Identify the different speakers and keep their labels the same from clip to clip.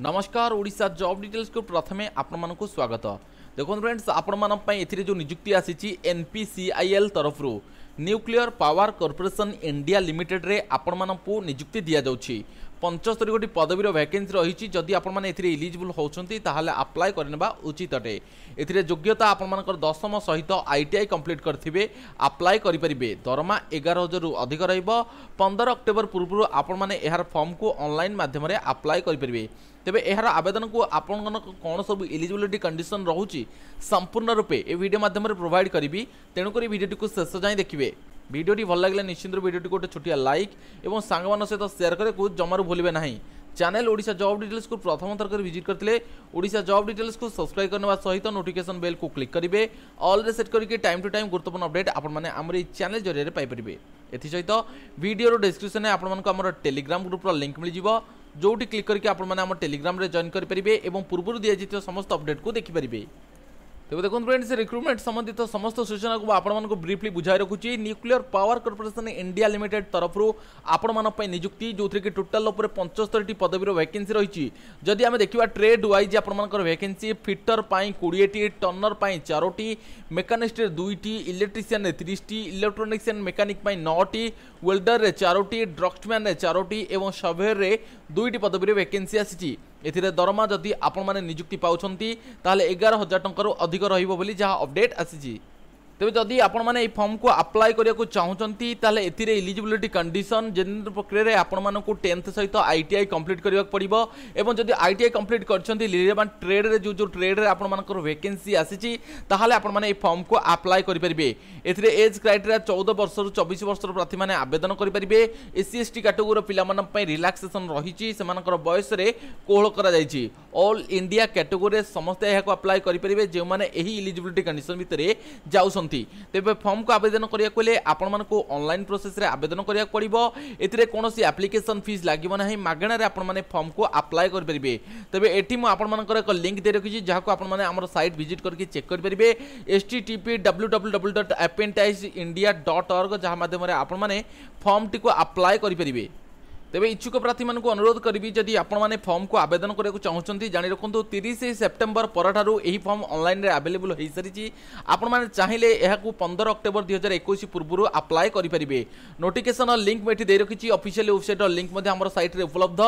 Speaker 1: नमस्कार ओडा जब डिटेल्स को प्रथम आपण स्वागत देखो फ्रेंड्स आपण जो निजुक्ति आसी N P C I L तरफ nuclear power corporation India limited रे आपण निजुक्ति दि जाऊँगी পঞ্চস্তরী গোটি পদবীর ভ্যাকেন্সি রয়েছে যদি আপনার এর ইলিজিবল হচ্ছেন তাহলে আপ্লাই করে নেওয়া উচিত অটে এর যোগ্যতা আপনার দশম সহিত আইটিআই কমপ্লিট করে আপ্লাই করে পে দরমা এগার হাজার অধিক রহব পনেরো অক্টোবর পূর্ব আপনার এর কু অনলাইন মাধ্যমে আপ্লাই করে পে তবে এর আবেদন কু আপনার কোণ সব ইলিজিবিলিটি কন্ডিশন রয়েছে সম্পূর্ণ রূপে এ ভিডিও মাধ্যমে প্রোভাইড করবি তেমক ভিডিওটি শেষ যাই দেখবে ভিডিওটি ভাল লাগলে নিশ্চিন্ত ভিডিওটি গোটে ছোটিয়া লাইক এবং সাংমান সহ সেয়ার করে কেউ জমারু ভুলবে না চ্যানেল ওড়িশা জব ডিটেলস কু প্রথম থর করে ভিজিট করলে ওড়িশা জব ডিটেলস কু সবসক্রাইব করবা সহিত নোটিফিকেশন বেল কু ক্লিক করবে অল রে সেট করিকি টাইম টু টাইম গুরুত্বপূর্ণ আপডেট আপন মানে আমার এই চ্যানেল জরিয়ে পাইপারে এসহিত ভিডিওর ডেসক্রিপশনে আপনার আমার টেলিগ্রাম গ্রুপর লিঙ্ক মিলিযোগ ଯେଉଁଠି କ୍ଲିକ୍ କରିକି ଆପଣମାନେ ଆମ ଟେଲିଗ୍ରାମରେ ଜଏନ୍ କରିପାରିବେ ଏବଂ ପୂର୍ବରୁ ଦିଆଯାଇଥିବା ସମସ୍ତ ଅପଡେଟ୍କୁ ଦେଖିପାରିବେ ତେବେ ଦେଖନ୍ତୁ ଫ୍ରେଣ୍ଡସ୍ ରିକ୍ରୁଟମେଣ୍ଟ ସମ୍ବନ୍ଧିତ ସମସ୍ତ ସୂଚନାକୁ ଆପଣମାନଙ୍କୁ ବ୍ରିଫଲି ବୁଝାଇ ରଖୁଛି nuclear power corporation India limited ତରଫରୁ ଆପଣମାନଙ୍କ ପାଇଁ ନିଯୁକ୍ତି ଯେଉଁଥିରେକି ଟୋଟାଲ୍ ଉପରେ ପଞ୍ଚସ୍ତରୀଟି ପଦବୀର ଭ୍ୟାକେନ୍ସି ରହିଛି ଯଦି ଆମେ ଦେଖିବା ଟ୍ରେଡ୍ ୱାଇଜ୍ ଆପଣମାନଙ୍କର ଭ୍ୟାକେନ୍ସି ଫିଟର ପାଇଁ କୋଡ଼ିଏଟି ଟର୍ଣ୍ଣର ପାଇଁ ଚାରୋଟି ମେକାନିଷ୍ଟରେ ଦୁଇଟି ଇଲେକ୍ଟ୍ରିସିଆନରେ ତିରିଶଟି ଇଲେକ୍ଟ୍ରୋନିକ୍ସ ଆଣ୍ଡ ମେକାନିକ୍ ପାଇଁ ନଅଟି ୱେଲ୍ଡରରେ ଚାରୋଟି ଡ୍ରକ୍ସମ୍ୟାନରେ ଚାରୋଟି ଏବଂ ସଭେୟରେ ଦୁଇଟି ପଦବୀରେ ଭ୍ୟାକେନ୍ସି ଆସିଛି ଏଥିରେ ଦରମା ଯଦି ଆପଣମାନେ ନିଯୁକ୍ତି ପାଉଛନ୍ତି ତାହେଲେ ଏଗାର ହଜାର ଟଙ୍କାରୁ ଅଧିକ ରହିବ ବୋଲି ଯାହା ଅପଡେଟ୍ ଆସିଛି ତେବେ ଯଦି ଆପଣମାନେ ଏହି ଫର୍ମକୁ ଆପ୍ଲାଏ କରିବାକୁ ଚାହୁଁଛନ୍ତି ତାହେଲେ ଏଥିରେ ଇଲିଜିବିଲିଟି କଣ୍ଡିସନ୍ ଜେନେରାଲ ପ୍ରକ୍ରିୟାରେ ଆପଣମାନଙ୍କୁ ଟେନ୍ଥ ସହିତ ଆଇ ଟି ଆଇ କମ୍ପ୍ଲିଟ୍ କରିବାକୁ ପଡ଼ିବ ଏବଂ ଯଦି ଆଇ ଟି ଆଇ କମ୍ପ୍ଲିଟ୍ କରିଛନ୍ତି ରିଲେଭାଣ୍ଟ ଟ୍ରେଡ଼୍ରେ ଯେଉଁ ଯେଉଁ ଟ୍ରେଡ଼୍ରେ ଆପଣମାନଙ୍କର ଭେକେନ୍ସି ଆସିଛି ତାହେଲେ ଆପଣମାନେ ଏହି ଫର୍ମକୁ ଆପ୍ଲାଏ କରିପାରିବେ ଏଥିରେ ଏଜ୍ କ୍ରାଇଟେରିଆ ଚଉଦ ବର୍ଷରୁ ଚବିଶ ବର୍ଷର ପ୍ରାର୍ଥୀମାନେ ଆବେଦନ କରିପାରିବେ ଏସ୍ସି ଏସ୍ଟି କାଟେଗୋରିର ପିଲାମାନଙ୍କ ପାଇଁ ରିଲାକ୍ସେସନ୍ ରହିଛି ସେମାନଙ୍କର ବୟସରେ କୋହଳ କରାଯାଇଛି ଅଲ୍ ଇଣ୍ଡିଆ କ୍ୟାଟେଗୋରିରେ ସମସ୍ତେ ଏହାକୁ ଆପ୍ଲାଏ କରିପାରିବେ ଯେଉଁମାନେ ଏହି ଇଲିଜିବିଲିଟି କଣ୍ଡିସନ୍ ଭିତରେ ଯାଉଛନ୍ତି ଚାହୁଁଛନ୍ତି ତେବେ ଫର୍ମକୁ ଆବେଦନ କରିବାକୁ ହେଲେ ଆପଣମାନଙ୍କୁ ଅନଲାଇନ୍ ପ୍ରୋସେସ୍ରେ ଆବେଦନ କରିବାକୁ ପଡ଼ିବ ଏଥିରେ କୌଣସି ଆପ୍ଲିକେସନ୍ ଫିସ୍ ଲାଗିବ ନାହିଁ ମାଗଣାରେ ଆପଣମାନେ ଫର୍ମକୁ ଆପ୍ଲାଏ କରିପାରିବେ ତେବେ ଏଠି ମୁଁ ଆପଣମାନଙ୍କର ଏକ ଲିଙ୍କ୍ ଦେଇ ରଖିଛି ଯାହାକୁ ଆପଣମାନେ ଆମର ସାଇଟ୍ ଭିଜିଟ୍ କରିକି ଚେକ୍ କରିପାରିବେ S T T P W W W dot apprentice India dot org ଯାହା ମାଧ୍ୟମରେ ଆପଣମାନେ ଫର୍ମଟିକୁ ଆପ୍ଲାଏ କରିପାରିବେ ତେବେ ଇଚ୍ଛୁକ ପ୍ରାର୍ଥୀମାନଙ୍କୁ ଅନୁରୋଧ କରିବି ଯଦି ଆପଣମାନେ ଫର୍ମକୁ ଆବେଦନ କରିବାକୁ ଚାହୁଁଛନ୍ତି ଜାଣି ରଖନ୍ତୁ ତିରିଶ ସେପ୍ଟେମ୍ବର ପରଠାରୁ ଏହି ଫର୍ମ ଅନଲାଇନ୍ରେ ଆଭେଲେବୁଲ୍ ହୋଇସାରିଛି ଆପଣମାନେ ଚାହିଁଲେ ଏହାକୁ ପନ୍ଦର ଅକ୍ଟୋବର ଦୁଇହଜାର ଏକୋଇଶ ପୂର୍ବରୁ ଆପ୍ଲାଏ କରିପାରିବେ ନୋଟିଫିକେସନ୍ର ଲିଙ୍କ୍ ମୁଁ ଏଠି ଦେଇ ରଖିଛି ଅଫିସିଆଲ୍ ୱେବସାଇଟ୍ର ଲିଙ୍କ୍ ମଧ୍ୟ ଆମର ସାଇଟ୍ରେ ଉପଲବ୍ଧ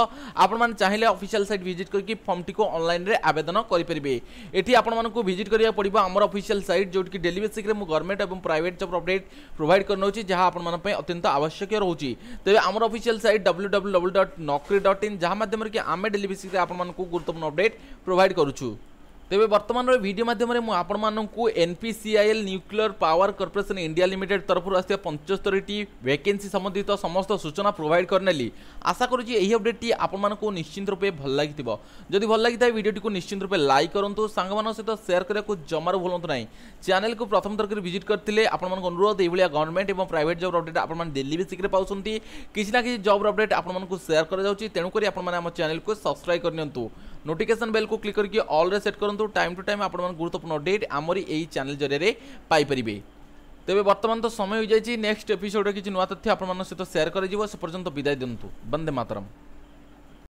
Speaker 1: ଆପଣମାନେ ଚାହିଁଲେ ଅଫିସିଆଲ୍ ସାଇଟ୍ ଭିଜିଟ୍ କରିକି ଫର୍ମଟିକୁ ଅନଲାଇନ୍ରେ ଆବେଦନ କରିପାରିବେ ଏଠି ଆପଣମାନଙ୍କୁ ଭିଜିଟ୍ କରିବାକୁ ପଡ଼ିବ ଆମର ଅଫିସିଆଲ୍ ସାଇଟ୍ ଯେଉଁଠିକି ଡେଲି ବେସିକ୍ରେ ମୁଁ ଗଭର୍ଣ୍ଣମେଣ୍ଟ ଏବଂ ପ୍ରାଇଭେଟ୍ ଜବ୍ ଅପଡେଟ୍ ପ୍ରୋଭାଇଡ୍ କରିନେଉଛି ଯାହା ଆପଣମାନଙ୍କ ପାଇଁ ଅତ୍ୟନ୍ତ ଆବଶ୍ୟକ ରହୁଛି ତେବେ ଆମର official site W W W dot Naukri dot in ଯାହା ମାଧ୍ୟମରେ କି ଆମେ ଡେଲି ବେସିସ୍ରେ ଆପଣମାନଙ୍କୁ ଗୁରୁତ୍ୱପୂର୍ଣ୍ଣ ଅପଡେଟ୍ ପ୍ରୋଭାଇଡ଼ କରୁଛୁ ତେବେ ବର୍ତ୍ତମାନର ଭିଡ଼ିଓ ମାଧ୍ୟମରେ ମୁଁ ଆପଣମାନଙ୍କୁ N P C I nuclear power corporation India limited ତରଫରୁ ଆସିଥିବା ପଞ୍ଚସ୍ତରୀଟି ଭ୍ୟାକେନ୍ସି ସମ୍ବନ୍ଧିତ ସମସ୍ତ ସୂଚନା ପ୍ରୋଭାଇଡ଼ କରିନେଲି ଆଶା କରୁଛି ଏହି ଅପଡ଼େଟ୍ଟି ଆପଣମାନଙ୍କୁ ନିଶ୍ଚିନ୍ତ ରୂପେ ଭଲ ଲାଗିଥିବ ଯଦି ଭଲ ଲାଗିଥାଏ ଭିଡ଼ିଓଟିକୁ ନିଶ୍ଚିନ୍ତ ରୂପେ ଲାଇକ୍ କରନ୍ତୁ ସାଙ୍ଗମାନଙ୍କ ସହିତ ସେୟାର କରିବାକୁ ଜମାରୁ ଭୁଲନ୍ତୁ ନାହିଁ ଚ୍ୟାନେଲକୁ ପ୍ରଥମ ଥରକରେ ଭିଜିଟ୍ କରିଥିଲେ ଆପଣମାନଙ୍କୁ ଅନୁରୋଧ ଏଇଭଳିଆ ଗଭର୍ଣ୍ଣମେଣ୍ଟ ଏବଂ ପ୍ରାଇଭେଟ୍ ଜବ୍ ଅପଡ଼େଟ୍ ଆପଣମାନେ ଡେଲି ବେସିକ୍ରେ ପାଉଛନ୍ତି କିଛି ନା କିଛି ଜବ୍ ଅପଡ଼େଟ୍ ଆପଣମାନଙ୍କୁ ସେୟାର କରାଯାଉଛି ତେଣୁକରି ଆପଣମାନେ ଆମ ଚ୍ୟାନେଲକୁ ସବସ୍କ୍ରାଇବ୍ କରିନିଅନ୍ତୁ নোটিফিকেसन बेल को क्लिक करके ऑल रे सेट करूँ टाइम टू टाइम आपण गुरुत्वपूर्ण अपडेट आमरी यही चैनल जरिए पाइपर तेरे बर्तमान तो समय हो जाए नेक्स्ट एपिसोड किसी नुआ तथ्य आपण सहित सेयार कर पर्यटन विदाय दिंतु वंदे मातरम